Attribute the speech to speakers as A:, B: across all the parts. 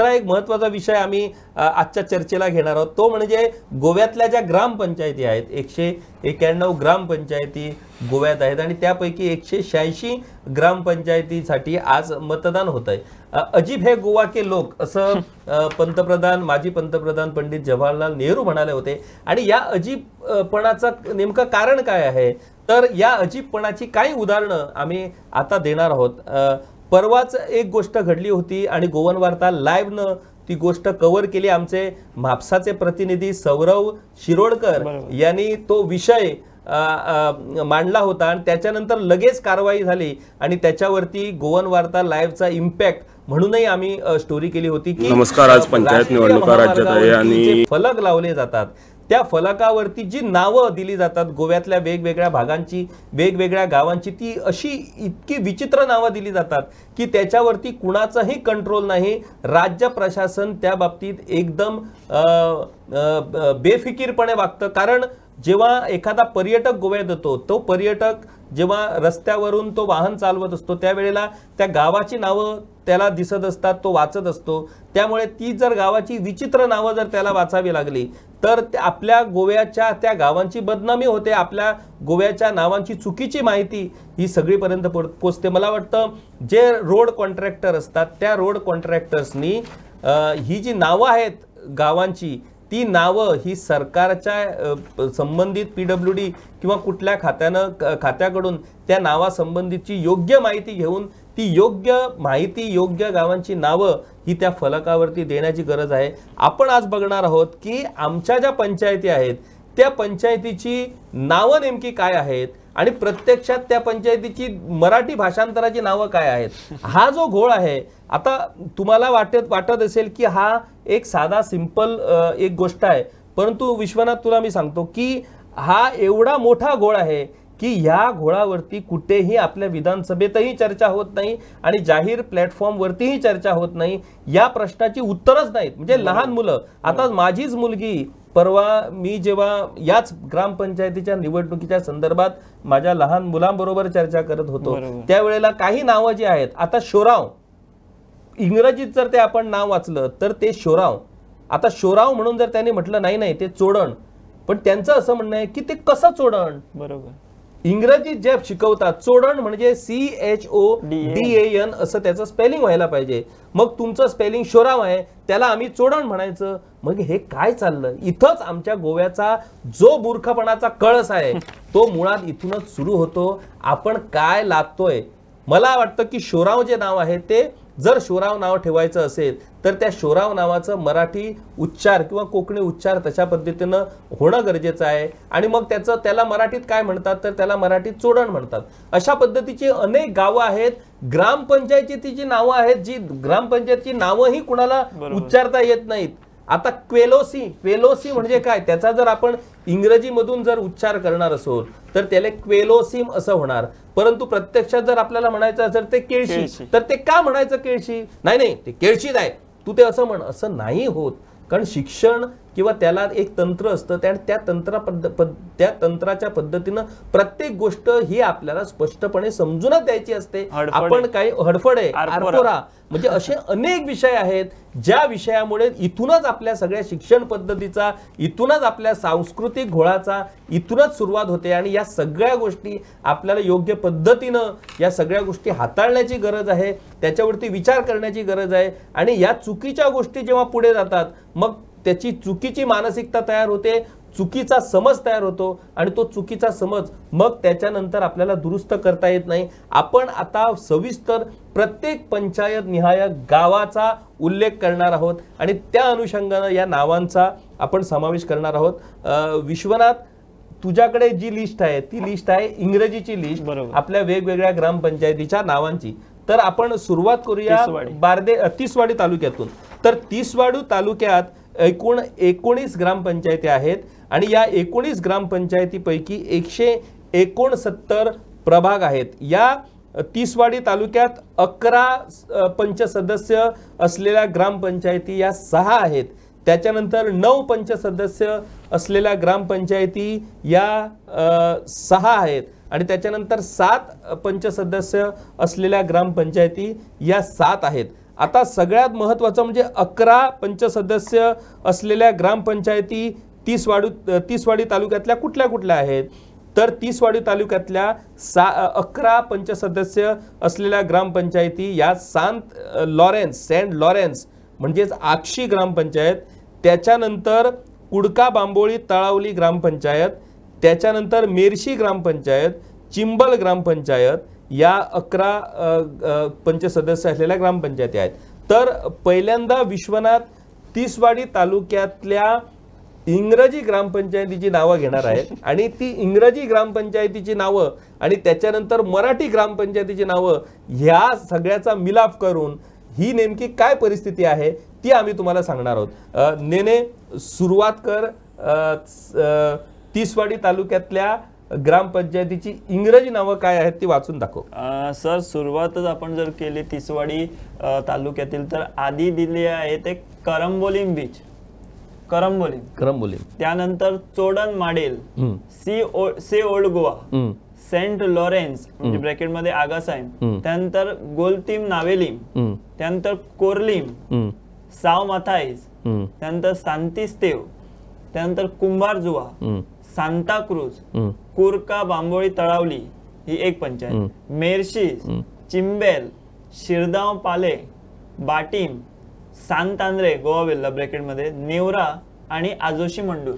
A: दुसरा एक महत्त्वाचा विषय आम्ही आजच्या चर्चेला घेणार आहोत तो म्हणजे गोव्यातल्या ज्या ग्रामपंचायती आहेत एकशे एक्याण्णव ग्रामपंचायती गोव्यात आहेत आणि त्यापैकी एकशे शहाऐंशी ग्रामपंचायतीसाठी आज मतदान होत आहे अजीब हे गोवा के लोक असं पंतप्रधान माजी पंतप्रधान पंडित जवाहरलाल नेहरू म्हणाले होते आणि या अजीबपणाचं नेमकं कारण काय आहे तर या अजीबपणाची काही उदाहरणं आम्ही आता देणार आहोत परवाच एक गोष्ट घडली होती आणि गोवन वार्ता लाईव्ह न ती गोष्ट कव्हर केली आमचे म्हापसाचे प्रतिनिधी सौरव शिरोडकर यांनी तो विषय मांडला होता आणि त्याच्यानंतर लगेच कारवाई झाली आणि त्याच्यावरती गोवन वार्ता लाईव्हचा इम्पॅक्ट म्हणूनही आम्ही स्टोरी केली होती की नमस्कार आज पंचायत निवडणुका राज्यात आहे आणि फलक लावले जातात त्या फलकावरती जी नावं दिली जातात गोव्यातल्या वेगवेगळ्या भागांची वेगवेगळ्या गावांची ती अशी इतकी विचित्र नावं दिली जातात की त्याच्यावरती कुणाचंही कंट्रोल नाही राज्य प्रशासन त्या बाबतीत एकदम बेफिकीरपणे वागतं कारण जेव्हा एखादा पर्यटक गोव्यात येतो तो पर्यटक जेव्हा रस्त्यावरून तो वाहन चालवत असतो त्यावेळेला त्या गावाची नावं त्याला दिसत असतात तो वाचत असतो त्यामुळे ती जर गावाची विचित्र नावं जर त्याला वाचावी लागली तर आपल्या गोव्याच्या त्या गावांची बदनामी होते आपल्या गोव्याच्या नावांची चुकीची माहिती ही सगळीपर्यंत पो पोचते मला वाटतं जे रोड कॉन्ट्रॅक्टर असतात त्या रोड कॉन्ट्रॅक्टर्सनी ही जी नावं आहेत गावांची ती नावं ही सरकारच्या संबंधित पी डब्ल्यू डी किंवा कुठल्या खात्यानं खात्याकडून त्या नावासंबंधीची योग्य माहिती घेऊन ती योग्य माहिती योग्य गावांची नावं ही त्या फलकावरती देण्याची गरज आहे आपण आज बघणार आहोत की आमच्या ज्या पंचायती आहेत त्या पंचायतीची नावं नेमकी काय आहेत आणि प्रत्यक्षात त्या पंचायतीची मराठी भाषांतराची नावं काय आहेत हा जो घोळ आहे आता तुम्हाला वाटत वाटत असेल की हा एक साधा सिंपल एक गोष्ट आहे परंतु विश्वनाथ तुला मी सांगतो की हा एवढा मोठा घोळ आहे की ह्या घोळावरती कुठेही आपल्या विधानसभेतही चर्चा होत नाही आणि जाहीर प्लॅटफॉर्मवरतीही चर्चा होत नाही या प्रश्नाची उत्तरच नाहीत म्हणजे लहान मुलं आता माझीच मुलगी परवा मी जेव्हा याच ग्रामपंचायतीच्या निवडणुकीच्या संदर्भात माझ्या लहान मुलांबरोबर चर्चा करत होतो त्यावेळेला काही नावं जी आहेत आता शोराव इंग्रजीत जर ते आपण नाव वाचलं तर ते शोराव आता शोराव म्हणून जर त्यांनी म्हटलं नाही नाही ते चोडण पण त्यांचं असं म्हणणं आहे की ते कसं चोडण बरोबर इंग्रजीत जे शिकवतात चोडण म्हणजे C H O D A N असं त्याचं स्पेलिंग व्हायला पाहिजे मग तुमचं स्पेलिंग शोराव आहे त्याला आम्ही चोडण म्हणायचं मग हे काय चाललं इथंच आमच्या गोव्याचा जो मूर्खपणाचा कळस आहे तो मुळात इथूनच सुरू होतो आपण काय लागतोय मला वाटतं की शोराव जे नाव आहे ते जर शोराव नाव ठेवायचं असेल तर त्या शोराव नावाचं मराठी उच्चार किंवा कोकणी उच्चार तशा पद्धतीनं होणं गरजेचं आहे आणि मग त्याचं त्याला मराठीत काय म्हणतात तर त्याला मराठीत चोडण म्हणतात अशा पद्धतीची अनेक गावं आहेत ग्रामपंचायतीची जी नावं आहेत जी ग्रामपंचायतची नावंही कुणाला उच्चारता येत नाहीत आता क्वेलोसी क्वेलोसी म्हणजे काय त्याचा जर आपण इंग्रजीमधून जर उच्चार करणार असो तर त्याला क्वेलोसिम असं होणार परंतु प्रत्यक्षात जर आपल्याला म्हणायचं असेल ते केळशी तर ते का म्हणायचं केळशी नाही नाही ते केळशीच आहे तू ते असं म्हण असं नाही होत कारण शिक्षण किंवा त्याला एक तंत्र असतं त्या त्या तंत्रा पद्ध त्या तंत्राच्या पद्धतीनं प्रत्येक गोष्ट ही आपल्याला स्पष्टपणे समजूनच द्यायची असते आपण काही हडफडे आहे म्हणजे असे अनेक विषय आहेत ज्या विषयामुळे इथूनच आपल्या सगळ्या शिक्षण पद्धतीचा इथूनच आपल्या सांस्कृतिक घोळाचा इथूनच सुरुवात होते आणि या सगळ्या गोष्टी आपल्याला योग्य पद्धतीनं या सगळ्या गोष्टी हाताळण्याची गरज आहे त्याच्यावरती विचार करण्याची गरज आहे आणि या चुकीच्या गोष्टी जेव्हा पुढे जातात मग त्याची चुकीची मानसिकता तयार होते चुकीचा समज तयार होतो आणि तो चुकीचा समज मग त्याच्यानंतर आपल्याला दुरुस्त करता येत नाही आपण आता सविस्तर प्रत्येक पंचायत निहाय गावाचा उल्लेख करणार आहोत आणि त्या अनुषंगानं या नावांचा आपण समावेश करणार आहोत विश्वनाथ तुझ्याकडे जी लिस्ट आहे ती लिस्ट आहे इंग्रजीची लिस्ट आपल्या वेगवेगळ्या ग्रामपंचायतीच्या नावांची तर आपण सुरुवात करूया बारदे तिसवाडी तालुक्यातून तर तिसवाडू तालुक्यात एकूण एकोणीस ग्रामपंचायती आहेत आणि या एकोणीस ग्रामपंचायतीपैकी एकशे एकोणसत्तर प्रभाग आहेत या तिसवाडी तालुक्यात अकरा पंचसदस्य असलेल्या ग्रामपंचायती या सहा आहेत त्याच्यानंतर नऊ पंचसदस्य असलेल्या ग्रामपंचायती या सहा आहेत आणि त्याच्यानंतर सात पंचसदस्य असलेल्या ग्रामपंचायती या सात आहेत आता सगळ्यात महत्त्वाचं म्हणजे अकरा पंचसदस्य असलेल्या ग्रामपंचायती तीसवाडू तिसवाडी तालुक्यातल्या कुठल्या कुठल्या आहेत तर तिसवाडी तालुक्यातल्या सा अकरा पंचसदस्य असलेल्या ग्रामपंचायती या सांत लॉरेन्स सेंट लॉरेन्स म्हणजेच आक्षी ग्रामपंचायत त्याच्यानंतर कुडका बांबोळी तळावली ग्रामपंचायत त्याच्यानंतर मेरशी ग्रामपंचायत चिंबल ग्रामपंचायत या अकरा पंच सदस्य असलेल्या ग्रामपंचायती आहेत तर पहिल्यांदा विश्वनाथ तिसवाडी तालुक्यातल्या इंग्रजी ग्रामपंचायतीची नावं घेणार आहेत आणि ती इंग्रजी ग्रामपंचायतीची नावं आणि त्याच्यानंतर मराठी ग्रामपंचायतीची नावं ह्या सगळ्याचा मिलाफ करून ही नेमकी काय परिस्थिती आहे ती आम्ही तुम्हाला सांगणार आहोत नेने सुरुवात कर तिसवाडी तालुक्यातल्या ग्रामपंचायतीची इंग्रजी नावं काय आहेत ती वाचून दाखव
B: सर सुरुवातच आपण जर केली तिसवाडी तालुक्यातील तर आधी दिली आहे ते करंबोलीम बीच करंबोलीम करंबोलीम त्यानंतर चोडन माडेल सी ओ से ओल्ड गोवा सेंट लॉरेन्स म्हणजे ब्रॅकेटमध्ये आगासायम त्यानंतर गोलतीम नावेलीम त्यानंतर कोरलीम साव माथाईस त्यानंतर सांतिस्तेव त्यानंतर कुंभारजुवा सांताक्रुज कुरका बांबोळी तळावली ही एक पंचायत मेर्शी चिंबेल शिरदाव पाले बाटीम सांतांद्रे गोवा वेल्ला ब्रॅकेटमध्ये नेवरा आणि आजोशी मंडू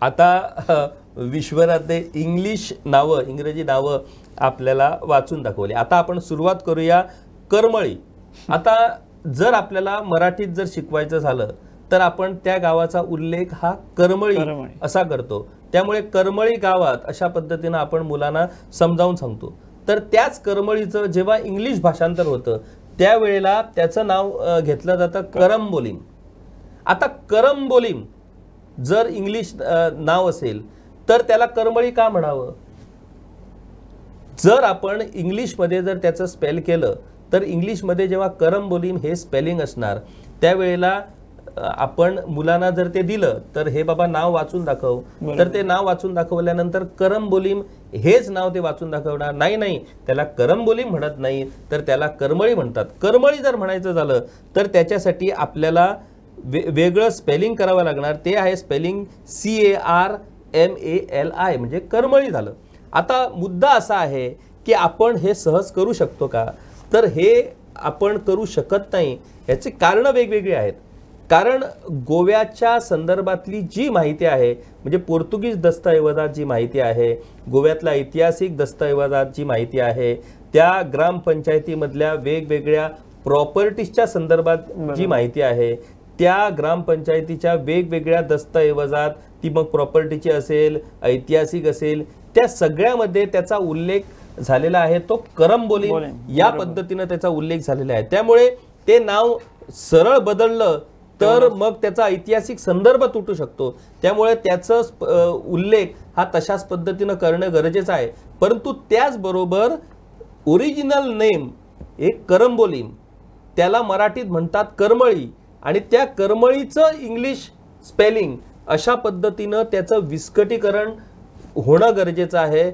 A: आता विश्वराते इंग्लिश नावं इंग्रजी नावं आपल्याला वाचून दाखवली आता आपण सुरुवात करूया करमळी आता जर आपल्याला मराठीत जर शिकवायचं झालं तर आपण त्या गावाचा उल्लेख हा करमळी असा करतो त्यामुळे करमळी गावात अशा पद्धतीनं आपण मुलांना समजावून सांगतो तर त्याच करमळीचं जेव्हा इंग्लिश भाषांतर होतं त्यावेळेला त्याचं नाव घेतलं जातं बोलीम आता बोलीम जर इंग्लिश नाव असेल तर त्याला करमळी का म्हणावं जर आपण इंग्लिशमध्ये जर त्याचं स्पेल केलं तर इंग्लिशमध्ये जेव्हा बोलीम हे स्पेलिंग असणार त्यावेळेला आपण मुलांना जर ते दिलं तर हे बाबा नाव वाचून दाखव तर ते नाव वाचून दाखवल्यानंतर बोलीम हेच नाव ते वाचून दाखवणार नाही नाही त्याला बोलीम म्हणत नाही तर त्याला करमळी म्हणतात करमळी जर म्हणायचं झालं तर त्याच्यासाठी आपल्याला वे वेगळं स्पेलिंग करावं लागणार ते आहे spelling C A R M A L I म्हणजे करमळी झालं आता मुद्दा असा आहे की आपण हे सहज करू शकतो का तर हे आपण करू शकत नाही याची कारणं वेगवेगळी आहेत कारण गोव्याच्या संदर्भातली जी माहिती आहे म्हणजे पोर्तुगीज दस्तऐवजात जी माहिती आहे गोव्यातल्या ऐतिहासिक दस्तऐवजात जी माहिती आहे त्या ग्रामपंचायतीमधल्या वेगवेगळ्या प्रॉपर्टीजच्या संदर्भात जी माहिती आहे त्या ग्रामपंचायतीच्या वेगवेगळ्या दस्तऐवजात ती मग प्रॉपर्टीची असेल ऐतिहासिक असेल त्या सगळ्यामध्ये त्याचा उल्लेख झालेला आहे तो करंबोली या पद्धतीनं त्याचा उल्लेख झालेला आहे त्यामुळे ते नाव सरळ बदललं तर मग त्याचा ऐतिहासिक संदर्भ तुटू शकतो त्यामुळे त्याचा उल्लेख हा तशाच पद्धतीनं करणं गरजेचं आहे परंतु त्याचबरोबर ओरिजिनल नेम एक करंबोलीम त्याला मराठीत म्हणतात करमळी आणि त्या करमळीचं इंग्लिश स्पेलिंग अशा पद्धतीनं त्याचं विस्कटीकरण होणं गरजेचं आहे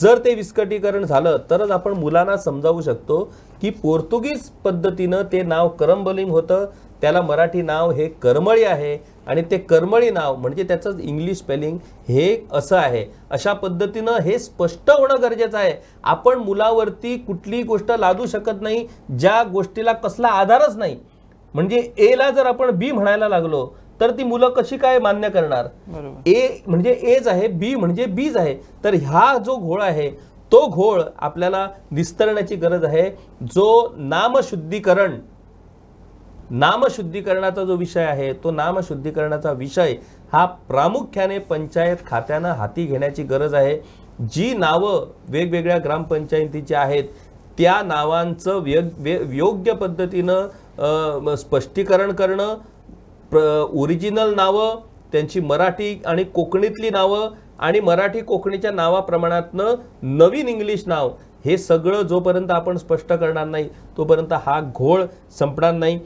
A: जर ते विस्कटीकरण झालं तरच आपण मुलांना समजावू शकतो की पोर्तुगीज पद्धतीनं ते नाव करंबलीम होतं त्याला मराठी नाव हे करमळी आहे आणि ते करमळी नाव म्हणजे त्याचं इंग्लिश स्पेलिंग हे असं आहे अशा पद्धतीनं हे स्पष्ट होणं गरजेचं आहे आपण मुलावरती कुठलीही गोष्ट लादू शकत नाही ज्या गोष्टीला कसला आधारच नाही म्हणजे एला जर आपण बी म्हणायला लागलो तर ती मुलं कशी काय मान्य करणार ए म्हणजे एज आहे बी म्हणजे बीज आहे तर हा जो घोळ आहे तो घोळ आपल्याला निस्तरण्याची गरज आहे जो नामशुद्धीकरण नामशुद्धीकरणाचा जो विषय आहे तो नामशुद्धीकरणाचा विषय हा प्रामुख्याने पंचायत खात्यानं हाती घेण्याची गरज आहे जी नावं वेगवेगळ्या ग्रामपंचायतीची आहेत त्या नावांचं व्यग योग्य पद्धतीनं स्पष्टीकरण करणं प्र ओरिजिनल नावं त्यांची मराठी आणि कोकणीतली नावं आणि मराठी कोकणीच्या नावाप्रमाणातनं नवीन इंग्लिश नाव हे सगळं जोपर्यंत आपण स्पष्ट करणार नाही तोपर्यंत हा घोळ संपणार नाही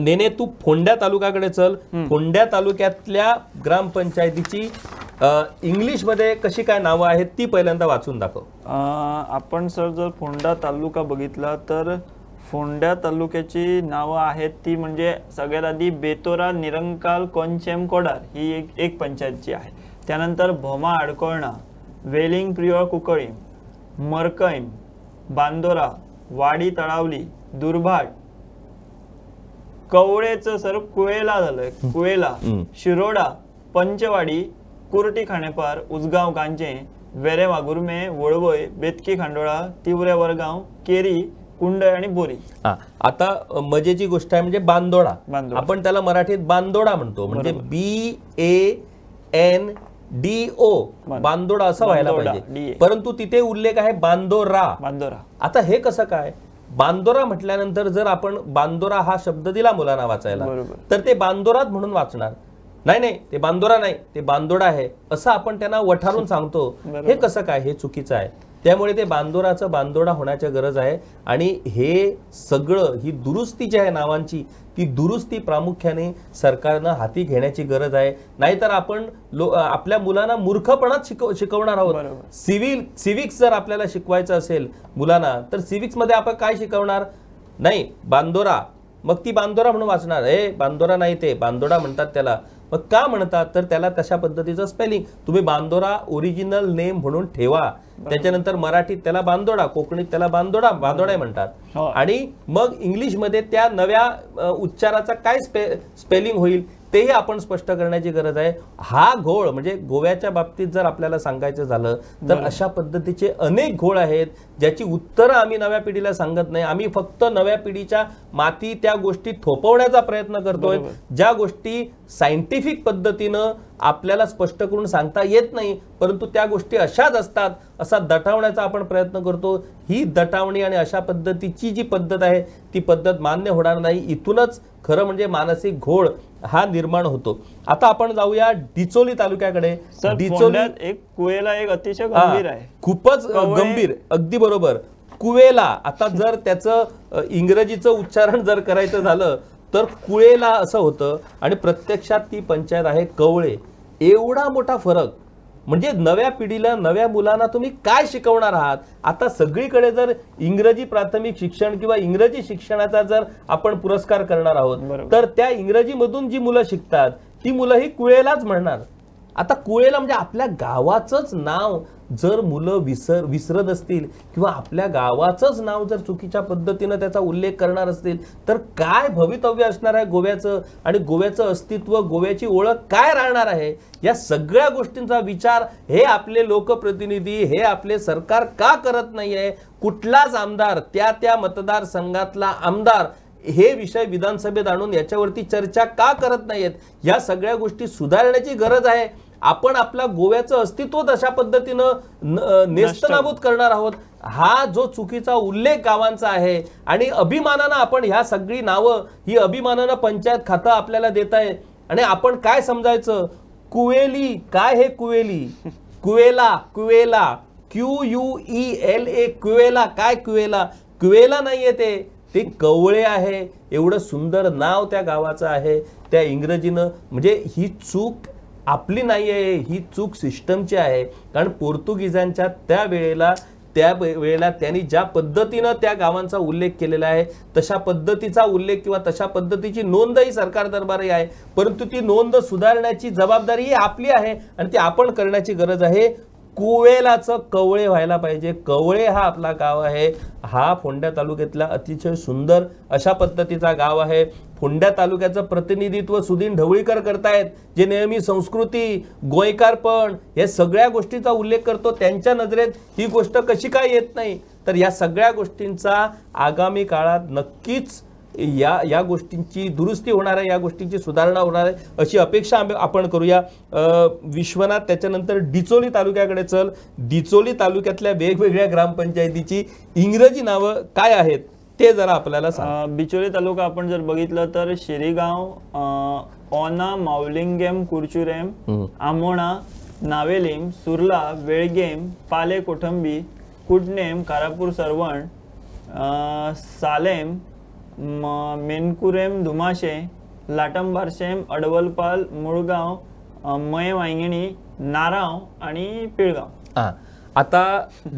A: नेने तू फोंड्या तालुक्याकडे चल फोंड्या तालुक्यातल्या ग्रामपंचायतीची इंग्लिशमध्ये कशी काय नावं आहेत ती पहिल्यांदा वाचून दाखव
B: आपण सर जर फोंडा तालुका बघितला तर फोंड्या तालुक्याची नावं आहेत ती म्हणजे सगळ्यात आधी बेतोरा निरंकाल कोनचेम कोडार ही एक एक पंचायतची आहे त्यानंतर भोमा आडकोळणा वेलिंग प्रिय कुकळी मरकैम बांदोरा वाडी तळावली दुर्भाट कवळेच सर कुवेला झालंय कुवेला शिरोडा पंचवाडी कुर्टी खाणेपार उजगाव गांजे वेरे वागुर्मे वळवय बेतकी
A: खांडोळा तिवरे वरगाव केरी कुंड आणि बोरी आता मजेची गोष्ट आहे म्हणजे बांदोडा आपण त्याला मराठीत बांदोडा म्हणतो म्हणजे B A N D O Bandora असं व्हायला पाहिजे परंतु तिथे उल्लेख आहे बांदोरा बांदोरा आता हे कसं काय बांदोरा म्हटल्यानंतर जर आपण बांदोरा हा शब्द दिला मुलांना वाचायला तर ते बांदोरात म्हणून वाचणार नाही नाही ते बांदोरा नाही ते बांदोडा आहे असं आपण त्यांना वठारून सांगतो हे कसं काय हे चुकीचं आहे त्यामुळे ते बांदोराचं बांदोडा होण्याची गरज आहे आणि हे सगळं ही दुरुस्ती जी आहे नावांची ती दुरुस्ती प्रामुख्याने सरकारनं हाती घेण्याची गरज आहे नाहीतर आपण लो आपल्या मुलांना मूर्खपणात शिकव शिकवणार आहोत सिव्हिल सिव्हिक्स जर आपल्याला शिकवायचं असेल मुलांना तर सिव्हिक्समध्ये आपण काय शिकवणार नाही बांदोरा मग ती बांदोरा म्हणून वाचणार हे बांदोरा नाही ते बांदोडा म्हणतात त्याला मग का म्हणतात तर त्याला तशा पद्धतीचं स्पेलिंग तुम्ही बांदोरा ओरिजिनल नेम म्हणून ठेवा त्याच्यानंतर मराठीत त्याला बांदोडा कोकणीत त्याला बांदोडा बांदोडा म्हणतात हो. आणि मग इंग्लिशमध्ये त्या नव्या उच्चाराचा काय स्पे स्पेलिंग होईल तेही आपण स्पष्ट करण्याची गरज आहे हा घोळ म्हणजे गोव्याच्या बाबतीत जर आपल्याला सांगायचं झालं तर अशा पद्धतीचे अनेक घोळ आहेत ज्याची उत्तरं आम्ही नव्या पिढीला सांगत नाही आम्ही फक्त नव्या पिढीच्या माती त्या गोष्टी थोपवण्याचा प्रयत्न करतोय ज्या गोष्टी सायंटिफिक पद्धतीनं आपल्याला स्पष्ट करून सांगता येत नाही परंतु त्या गोष्टी अशाच असतात असा दटावण्याचा आपण प्रयत्न करतो ही दटावणी आणि अशा पद्धतीची जी पद्धत आहे ती पद्धत मान्य होणार नाही इथूनच खरं म्हणजे मानसिक घोळ हा निर्माण होतो आता आपण जाऊया डिचोली तालुक्याकडे डिचोली
B: एक कुवेला एक अतिशय गंभीर आहे
A: खूपच गंभीर अगदी बरोबर कुवेला आता जर त्याचं इंग्रजीचं उच्चारण जर करायचं झालं तर कुळेला असं होतं आणि प्रत्यक्षात ती पंचायत आहे कवळे एवढा मोठा फरक म्हणजे नव्या पिढीला नव्या मुलांना तुम्ही काय शिकवणार आहात आता सगळीकडे जर इंग्रजी प्राथमिक शिक्षण किंवा इंग्रजी शिक्षणाचा जर आपण पुरस्कार करणार आहोत तर त्या इंग्रजीमधून जी मुलं शिकतात ती मुलं ही कुळेलाच म्हणणार आता कुळेला म्हणजे आपल्या गावाचंच नाव जर मुलं विसर विसरत असतील किंवा आपल्या गावाचंच नाव जर चुकीच्या पद्धतीनं त्याचा उल्लेख करणार असतील तर काय भवितव्य असणार आहे गोव्याचं आणि गोव्याचं अस्तित्व गोव्याची ओळख काय राहणार आहे या सगळ्या गोष्टींचा विचार हे आपले लोकप्रतिनिधी हे आपले सरकार का करत नाही आहे कुठलाच आमदार त्या त्या मतदारसंघातला आमदार हे विषय विधानसभेत आणून याच्यावरती चर्चा का करत नाही आहेत या सगळ्या गोष्टी सुधारण्याची गरज आहे आपण आपल्या गोव्याचं अस्तित्व अशा पद्धतीनं नेस्तनाबूत करणार आहोत हा जो चुकीचा उल्लेख गावांचा आहे आणि अभिमानानं आपण ह्या सगळी नावं ही अभिमानानं पंचायत खातं आपल्याला देत आहे आणि आपण काय समजायचं कुवेली काय हे Kuveli Quela Quela Q U E L A Quela काय कुवेला कुवेला नाहीये ते ते कवळे आहे एवढं सुंदर नाव त्या गावाचं आहे त्या इंग्रजीनं म्हणजे ही चूक आपली नाही आहे ही चूक सिस्टमची आहे कारण पोर्तुगीजांच्या त्या वेळेला त्या वेळेला त्यांनी ज्या पद्धतीनं त्या गावांचा उल्लेख केलेला आहे तशा पद्धतीचा उल्लेख किंवा तशा पद्धतीची नोंदही सरकार दरबारही आहे परंतु ती नोंद सुधारण्याची जबाबदारी आपली आहे आणि ती आपण करण्याची गरज आहे कुवेलाचं कवळे व्हायला पाहिजे कवळे हा आपला गाव आहे हा फोंड्या तालुक्यातला अतिशय सुंदर अशा पद्धतीचा गाव आहे फोंड्या तालुक्याचं प्रतिनिधित्व सुदीन ढवळीकर करतायत जे नेहमी संस्कृती गोयकारपण या सगळ्या गोष्टीचा उल्लेख करतो त्यांच्या नजरेत ही गोष्ट कशी काय येत नाही तर या सगळ्या गोष्टींचा आगामी काळात नक्कीच या या गोष्टींची दुरुस्ती होणार आहे या गोष्टींची सुधारणा होणार आहे अशी अपेक्षा आपण करूया विश्वनाथ त्याच्यानंतर डिचोली तालुक्याकडे चल डिचोली तालुक्यातल्या वेगवेगळ्या ग्रामपंचायतीची इंग्रजी नावं काय आहेत ते जरा आपल्याला बिचोली तालुका आपण जर बघितलं
B: तर शिरीगाव ओना माउलिंगेम कुर्चुरेम आमोणा नावेलिम सुरला वेळगेम पाले कोठंबी कुडनेम कारापूर सरवण सालेम मेनकुरेम धुमाशे लाटंबारशेम अडवलपाल मुळगाव मय वांगिणी
A: नाराव आणि पिळगाव हां आता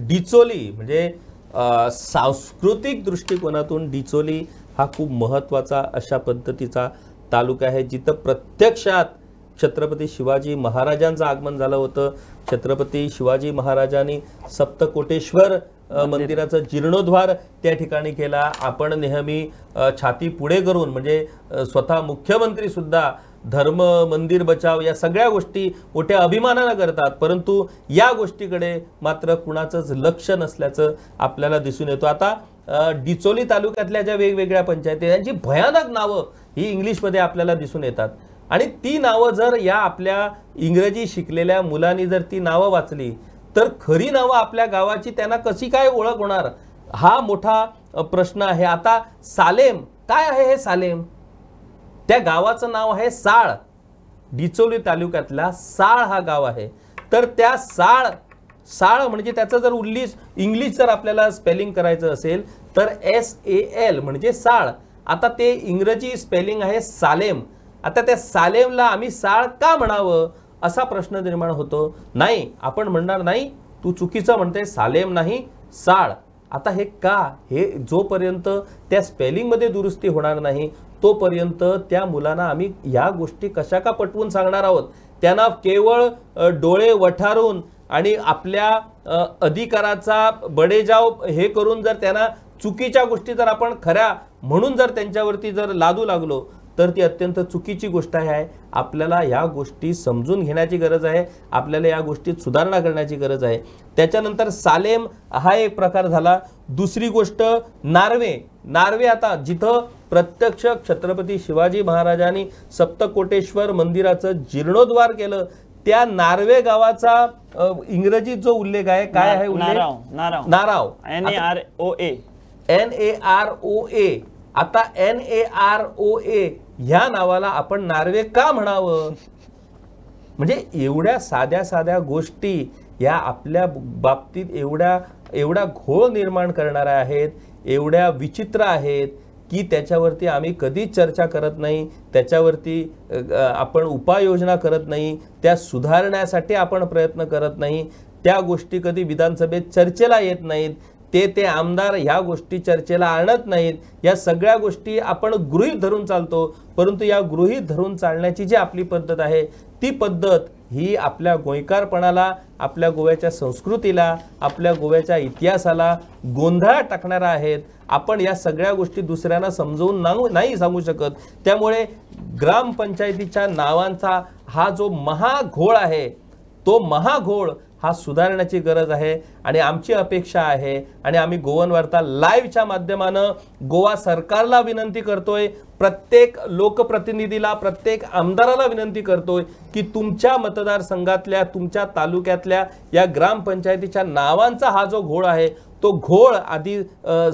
A: डिचोली म्हणजे सांस्कृतिक दृष्टिकोनातून डिचोली हा खूप महत्त्वाचा अशा पद्धतीचा तालुका आहे जिथं प्रत्यक्षात छत्रपती शिवाजी महाराजांचं आगमन झालं होतं छत्रपती शिवाजी महाराजांनी सप्तकोटेश्वर मंदिराचा जीर्णोद्धार त्या ठिकाणी केला आपण नेहमी छाती पुढे करून म्हणजे स्वतः मुख्यमंत्री सुद्धा धर्म मंदिर बचाव या सगळ्या गोष्टी मोठ्या अभिमानानं करतात परंतु या गोष्टीकडे मात्र कुणाचंच लक्ष नसल्याचं आपल्याला दिसून येतो आता डिचोली तालुक्यातल्या ज्या वेगवेगळ्या पंचायती यांची भयानक नावं ही इंग्लिशमध्ये आपल्याला दिसून येतात आणि ती नावं जर या आपल्या इंग्रजी शिकलेल्या मुलांनी जर ती नावं वाचली तर खरी नावं आपल्या गावाची त्यांना कशी काय ओळख होणार हा मोठा प्रश्न आहे आता सालेम काय आहे हे सालेम त्या गावाचं नाव आहे साळ डिचोली तालुक्यातला साळ हा गाव आहे तर त्या साळ साळ म्हणजे त्याचं जर उल्लीस इंग्लिश जर आपल्याला स्पेलिंग करायचं असेल तर एस ए एल म्हणजे साळ आता ते इंग्रजी स्पेलिंग आहे सालेम आता त्या सालेमला आम्ही साळ का म्हणावं असा प्रश्न निर्माण होतो नाही आपण म्हणणार नाही तू चुकीचं म्हणते सालेम नाही साळ आता हे का हे जोपर्यंत त्या स्पेलिंगमध्ये दुरुस्ती होणार नाही तोपर्यंत त्या मुलांना आम्ही ह्या गोष्टी कशा का पटवून सांगणार आहोत त्यांना केवळ डोळे वठारून आणि आपल्या अधिकाराचा बडेजाव हे करून जर त्यांना चुकीच्या गोष्टी जर आपण खऱ्या म्हणून जर त्यांच्यावरती जर लादू लागलो तर ती अत्यंत चुकीची गोष्ट आहे आपल्याला या गोष्टी समजून घेण्याची गरज आहे आपल्याला या गोष्टीत सुधारणा करण्याची गरज आहे त्याच्यानंतर सालेम हा एक प्रकार झाला दुसरी गोष्ट नार्वे नार्वे आता जिथं प्रत्यक्ष छत्रपती शिवाजी महाराजांनी सप्तकोटेश्वर मंदिराचं जीर्णोद्वार केलं त्या नार्वे गावाचा इंग्रजीत जो उल्लेख आहे काय आहे उल्लेख Naroa Naroa N A R O A N A R O A आता एन ए आर ओ ए ह्या नावाला आपण नार्वे का म्हणावं म्हणजे एवढ्या साध्या साध्या गोष्टी या आपल्या बाबतीत एवढ्या एवढा घोळ निर्माण करणाऱ्या आहेत एवढ्या विचित्र आहेत की त्याच्यावरती आम्ही कधीच चर्चा करत नाही त्याच्यावरती आपण उपाययोजना करत नाही त्या सुधारण्यासाठी आपण प्रयत्न करत नाही त्या गोष्टी कधी विधानसभेत चर्चेला येत नाहीत ते ते आमदार ह्या गोष्टी चर्चेला आणत नाहीत या सगळ्या गोष्टी आपण गृहीत धरून चालतो परंतु या गृहीत धरून चालण्याची जी आपली पद्धत आहे ती पद्धत ही आपल्या गोयकारपणाला आपल्या गोव्याच्या संस्कृतीला आपल्या गोव्याच्या इतिहासाला गोंधळात टाकणारा आहेत आपण या सगळ्या गोष्टी दुसऱ्यांना समजवून नाही सांगू शकत त्यामुळे ग्रामपंचायतीच्या नावांचा हा जो महाघोळ आहे तो महाघोळ हा सुधारण्याची गरज आहे आणि आमची अपेक्षा आहे आणि आम्ही गोवन वार्ता लाईव्हच्या माध्यमानं गोवा सरकारला विनंती करतोय प्रत्येक लोकप्रतिनिधीला प्रत्येक आमदाराला विनंती करतोय की तुमच्या मतदारसंघातल्या तुमच्या तालुक्यातल्या या ग्रामपंचायतीच्या नावांचा हा जो घोळ आहे तो घोळ आधी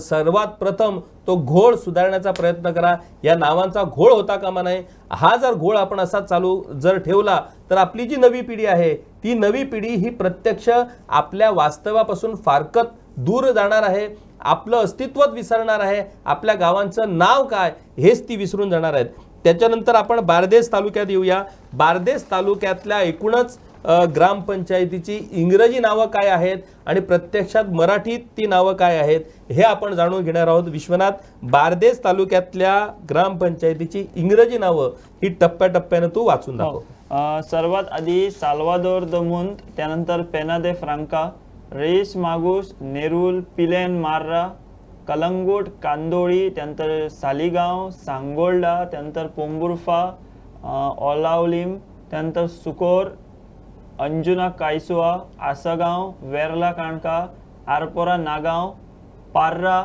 A: सर्वात प्रथम तो घोळ सुधारण्याचा प्रयत्न करा या नावांचा घोळ होता कामा नये हा जर घोळ आपण असा चालू जर ठेवला तर आपली जी नवी पिढी आहे ती नवी पिढी ही प्रत्यक्ष आपल्या वास्तवापासून फारकत दूर जाणार आहे आपलं अस्तित्वच विसरणार आहे आपल्या गावांचं नाव काय हेच ती विसरून जाणार आहेत त्याच्यानंतर आपण बारदेस तालुक्यात येऊया बारदेस तालुक्यातल्या एकूणच ग्रामपंचायतीची इंग्रजी नावं काय आहेत आणि प्रत्यक्षात मराठीत ती नावं काय आहेत हे आपण जाणून घेणार आहोत विश्वनाथ बारदेस तालुक्यातल्या ग्रामपंचायतीची इंग्रजी नावं ही टप्प्याटप्प्यानं तू वाचून हो. दाखव
B: सर्वात आधी साल्वादोर दमुंत त्यानंतर पेनादे दे फ्रांका रेईस मागूस नेरुल पिलेन मार्रा कलंगूट कांदोळी त्यानंतर सालिगाव सांगोल्डा त्यानंतर पोंबुर्फा ओलावलीम त्यानंतर सुकोर अंजुना कायसुआ आसगाव वेरला काणका आरपोरा नागाव पार्रा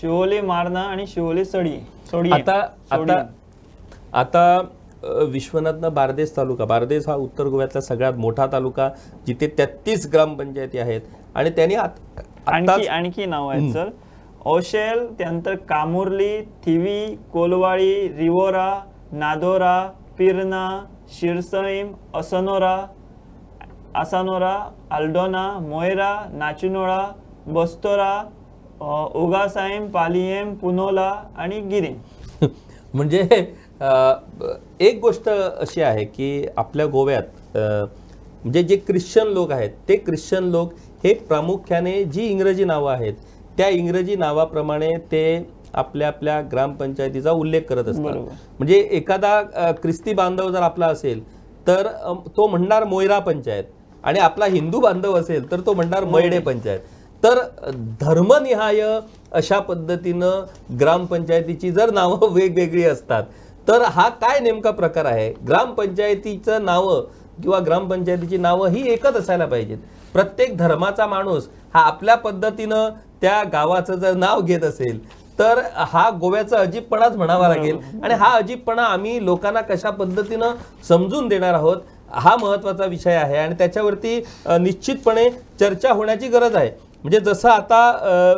B: शिवोली मारना आणि शिवोली सडी सोडी सोड़ी। आता,
A: आता विश्वनाथनं बारदेस तालुका बारदेस हा उत्तर गोव्यातला सगळ्यात मोठा तालुका जिथे तेहतीस ग्रामपंचायती आहेत आणि त्यांनी आणखी आणखी
B: नाव आहेत सर औशेल त्यानंतर कामुर्ली थिवी कोलवाळी रिवोरा नादोरा पिरना शिरसईम असनोरा आसानोरा आल्डोना मोयरा नाचिनोळा बस्तोरा उगासाईम पालियेम पुनोला आणि गिरे म्हणजे
A: एक गोष्ट अशी आहे की आपल्या गोव्यात म्हणजे जे ख्रिश्चन लोक आहेत ते ख्रिश्चन लोक हे प्रामुख्याने जी इंग्रजी नावं आहेत त्या इंग्रजी नावाप्रमाणे ते आपल्या आपल्या ग्रामपंचायतीचा उल्लेख करत असतात म्हणजे एखादा ख्रिस्ती बांधव जर आपला असेल तर तो म्हणणार मोयरा पंचायत आणि आपला हिंदू बांधव असेल तर तो म्हणणार हो. मैडे पंचायत तर धर्मनिहाय अशा पद्धतीनं ग्रामपंचायतीची जर नावं वेगवेगळी असतात तर हा काय नेमका प्रकार आहे ग्रामपंचायतीचं नावं किंवा ग्रामपंचायतीची नावं ही एकच असायला पाहिजेत प्रत्येक धर्माचा माणूस हा आपल्या पद्धतीनं त्या गावाचं जर नाव घेत असेल तर हा गोव्याचा अजीबपणाच म्हणावा लागेल आणि हा अजीबपणा आम्ही लोकांना कशा पद्धतीनं समजून देणार आहोत हा महत्त्वाचा विषय आहे आणि त्याच्यावरती निश्चितपणे चर्चा होण्याची गरज आहे म्हणजे जसं आता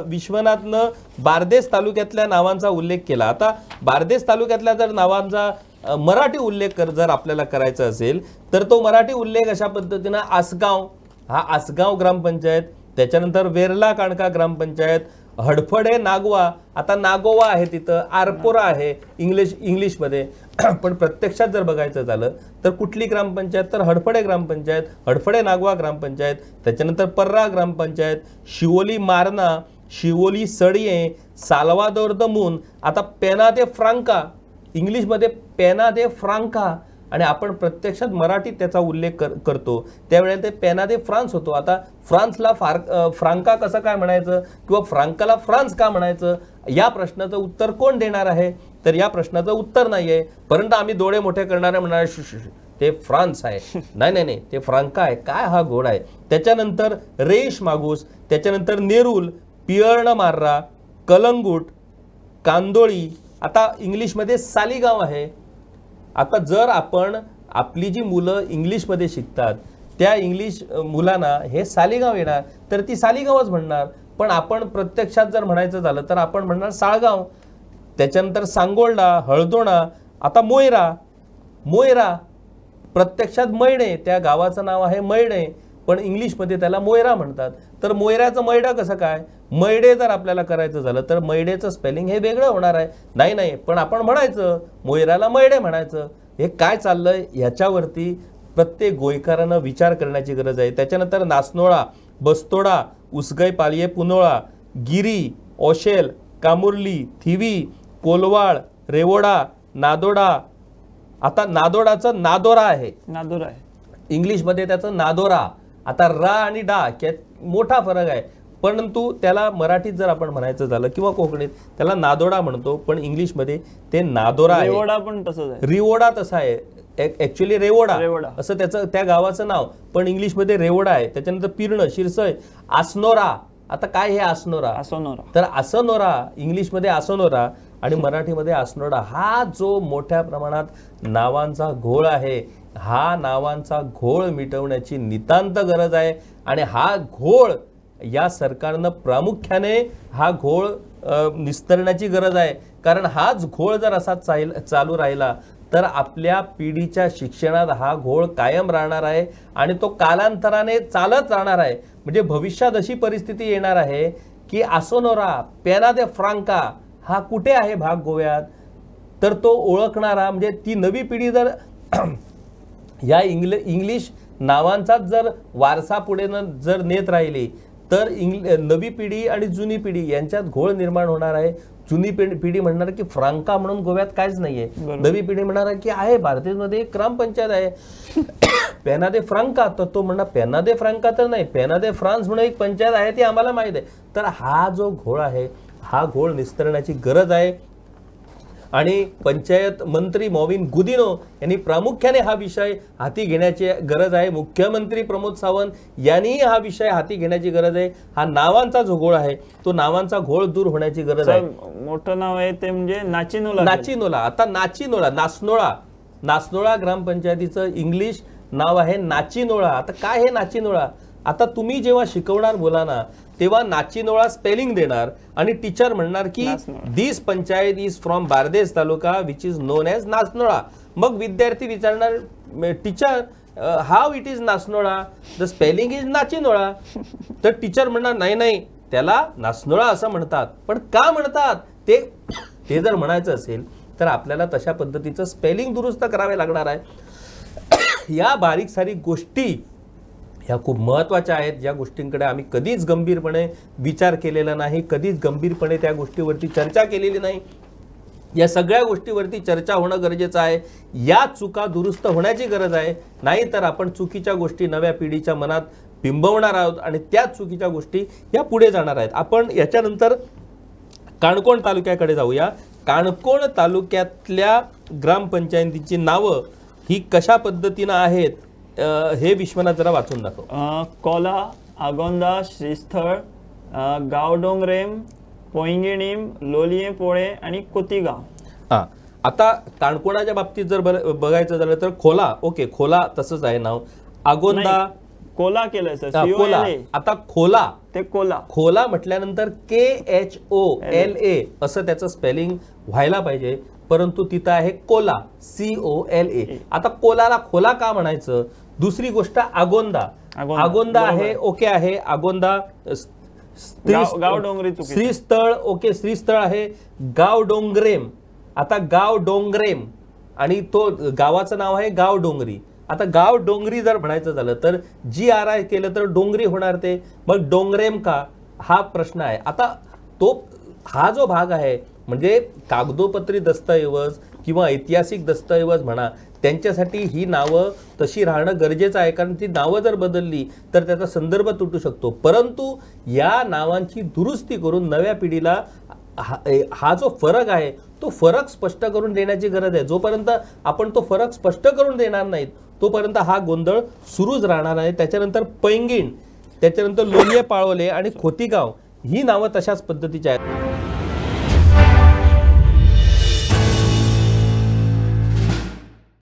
A: विश्वनाथनं बारदेस तालुक्यातल्या नावांचा उल्लेख केला आता बारदेस तालुक्यातल्या जर नावांचा मराठी उल्लेख कर जर आपल्याला करायचा असेल तर तो मराठी उल्लेख अशा पद्धतीनं आसगाव हा आसगाव ग्रामपंचायत त्याच्यानंतर वेरला काणका ग्रामपंचायत हडफडे नागवा आता नागोवा आहे तिथं आरपोरा आहे इंग्लिश इंग्लिशमध्ये पण प्रत्यक्षात जर बघायचं झालं तर कुठली ग्रामपंचायत तर हडफडे ग्रामपंचायत हडफडे नागवा ग्रामपंचायत त्याच्यानंतर पर्रा ग्रामपंचायत शिवोली मारणा शिवोली सडिये सालवादोर दमून आता पेना दे फ्रांका इंग्लिशमध्ये पेना दे फ्रांका आणि आपण प्रत्यक्षात मराठीत त्याचा उल्लेख कर करतो त्यावेळेला ते पॅना दे फ्रान्स होतो आता फ्रान्सला फार फ्रांका कसं काय म्हणायचं किंवा फ्रांकाला फ्रान्स का म्हणायचं या प्रश्नाचं उत्तर कोण देणार आहे तर या प्रश्नाचं उत्तर नाही आहे परंतु आम्ही डोळे मोठे करणारे म्हणणार ते फ्रान्स आहे नाही नाही नाही ते फ्रांका आहे काय हा घोड आहे त्याच्यानंतर रेश मागूस त्याच्यानंतर नेरूल पियर्ण मार्रा कलंगूट कांदोळी आता इंग्लिशमध्ये सालीगाव आहे आता जर आपण आपली जी मुलं इंग्लिशमध्ये शिकतात त्या इंग्लिश मुलांना हे सालेगाव येणार तर ती सालेगावच म्हणणार पण आपण प्रत्यक्षात जर म्हणायचं झालं तर आपण म्हणणार साळगाव त्याच्यानंतर सांगोळडा हळदोणा आता मोयरा मोयरा प्रत्यक्षात मैणे त्या गावाचं नाव आहे मैणे पण इंग्लिशमध्ये त्याला मोयरा म्हणतात तर मोयऱ्याचं मैडा कसं काय मैडे जर आपल्याला करायचं झालं तर मैडेचं स्पेलिंग हे वेगळं होणार आहे नाही नाही पण आपण म्हणायचं मोयऱ्याला मैडे म्हणायचं हे काय चाललंय ह्याच्यावरती प्रत्येक गोयकारानं विचार करण्याची गरज आहे त्याच्यानंतर नासनोळा बस्तोडा उसगय पालिये पुनोळा गिरी ओशेल कामुर्ली थिवी कोलवाळ रेवोडा नादोडा आता नादोडाचं नादोरा आहे नादोरा आहे इंग्लिशमध्ये त्याचं नादोरा आता रा आणि डा यात मोठा फरक आहे परंतु त्याला मराठीत जर आपण म्हणायचं झालं किंवा कोकणीत त्याला नादोडा म्हणतो पण इंग्लिशमध्ये ते नादोरा आहे रिवोडा पण तसंच आहे रिवोडा तसा आहे ऍक्च्युली रेवोडा रेवोडा असं त्याचं त्या गावाचं नाव पण इंग्लिशमध्ये रेवोडा आहे त्याच्यानंतर पिरणं शिरसय आसनोरा आता काय हे आसनोरा असोनोरा तर आसनोरा इंग्लिशमध्ये आसनोरा आणि मराठीमध्ये आसनोडा हा जो मोठ्या प्रमाणात नावांचा घोळ आहे हा नावांचा घोळ मिटवण्याची नितांत गरज आहे आणि हा घोळ या सरकारनं प्रामुख्याने हा घोळ निस्तरण्याची गरज आहे कारण हाच घोळ जर असा चाल चालू राहिला तर आपल्या पिढीच्या शिक्षणात हा घोळ कायम राहणार आहे आणि तो कालांतराने चालत राहणार आहे म्हणजे भविष्यात अशी परिस्थिती येणार आहे की आसोनोरा पेना दे फ्रांका हा कुठे आहे भाग गोव्यात तर तो ओळखणारा म्हणजे ती नवी पिढी जर या इंग्ल इंग्लिश नावांचाच जर वारसा पुढे न जर नेत राहिली तर इंग्ल नवी पिढी आणि जुनी पिढी यांच्यात घोळ निर्माण होणार आहे जुनी पिढी पिढी म्हणणार की फ्रांका म्हणून गोव्यात काहीच नाही आहे नवी पिढी म्हणणार की आहे भारतीयमध्ये एक ग्रामपंचायत आहे पॅना दे फ्रांका तर तो म्हणणार पॅना दे फ्रांका तर नाही पॅना दे फ्रान्स म्हणून एक पंचायत आहे ती आम्हाला माहीत आहे तर हा जो घोळ आहे हा घोळ निस्तरण्याची गरज आहे आणि पंचायत मंत्री मॉविन गुदिनो यांनी प्रामुख्याने हा विषय हाती घेण्याची गरज आहे मुख्यमंत्री प्रमोद सावंत यांनीही हा विषय हाती घेण्याची गरज आहे हा नावांचा जो घोळ आहे तो नावांचा घोळ दूर होण्याची गरज आहे मोठं नाव आहे ते म्हणजे नाचिनोला नाचिनोला आता नाचिनोळा नासनोळा नासनोळा ग्रामपंचायतीचं इंग्लिश नाव आहे नाचिनोळा आता काय हे नाचिनोळा आता तुम्ही जेव्हा शिकवणार मुलांना तेव्हा नाचीनोळा स्पेलिंग देणार आणि टीचर म्हणणार की this panchayat is from Bardez taluka which is known as Nachinola मग विद्यार्थी विचारणार teacher how it is Nachinola the spelling is Nachinola तर टीचर म्हणणार नाही नाही त्याला नाचनोळा असं म्हणतात पण का म्हणतात ते ते जर म्हणायचं असेल तर आपल्याला तशा पद्धतीचं स्पेलिंग दुरुस्त करावे लागणार आहे या बारीक सारीक गोष्टी ह्या खूप महत्त्वाच्या आहेत ज्या गोष्टींकडे आम्ही कधीच गंभीरपणे विचार केलेला नाही कधीच गंभीरपणे त्या गोष्टीवरती चर्चा केलेली नाही या सगळ्या गोष्टीवरती चर्चा होणं गरजेचं आहे या चुका दुरुस्त होण्याची गरज आहे नाहीतर आपण चुकीच्या गोष्टी नव्या पिढीच्या मनात बिंबवणार आहोत आणि त्याच चुकीच्या गोष्टी या पुढे जाणार आहेत आपण याच्यानंतर काणकोण तालुक्याकडे जाऊया काणकोण तालुक्यातल्या ग्रामपंचायतीची नावं ही कशा पद्धतीनं आहेत हे विश्वनाथ जरा वाचून दाखव कोला आगोंदा श्रीस्थळ गावडोंगरेम पोंगिणीम लोलिये पोळे आणि कोतिगाव हा आता काणकोणाच्या बाबतीत जर बघायचं झालं तर खोला ओके खोला तसंच आहे नाव आगोंदा कोला केलं सर कोला आता खोला ते कोला खोला म्हटल्यानंतर के एच ओ एल ए असं त्याचं स्पेलिंग व्हायला पाहिजे परंतु तिथं आहे Cola C O L A आता कोलाला खोला का म्हणायचं दुसरी गोष्ट आगोंदा आगोंदा आहे ओके आहे आगोंदा गाव डोंगरी श्रीस्थळ ओके श्रीस्थळ आहे गाव डोंगरेम आता गाव डोंगरेम आणि तो गावाचं नाव आहे गाव डोंगरी आता गाव डोंगरी जर म्हणायचं झालं तर जी आर आय केलं तर डोंगरी होणार ते मग डोंगरेम का हा प्रश्न आहे आता तो हा जो भाग आहे म्हणजे कागदोपत्री दस्तऐवज किंवा ऐतिहासिक दस्तऐवज म्हणा त्यांच्यासाठी ही नावं तशी राहणं गरजेचं आहे कारण ती नावं जर बदलली तर त्याचा संदर्भ तुटू शकतो परंतु या नावांची दुरुस्ती करून नव्या पिढीला हा हा जो फरक आहे तो फरक स्पष्ट करून देण्याची गरज आहे जोपर्यंत आपण तो फरक स्पष्ट करून देणार नाहीत तोपर्यंत हा गोंधळ सुरूच राहणार आहे त्याच्यानंतर पैंगीण त्याच्यानंतर लोलिये पाळोले आणि खोतीगाव ही नावं तशाच पद्धतीची आहेत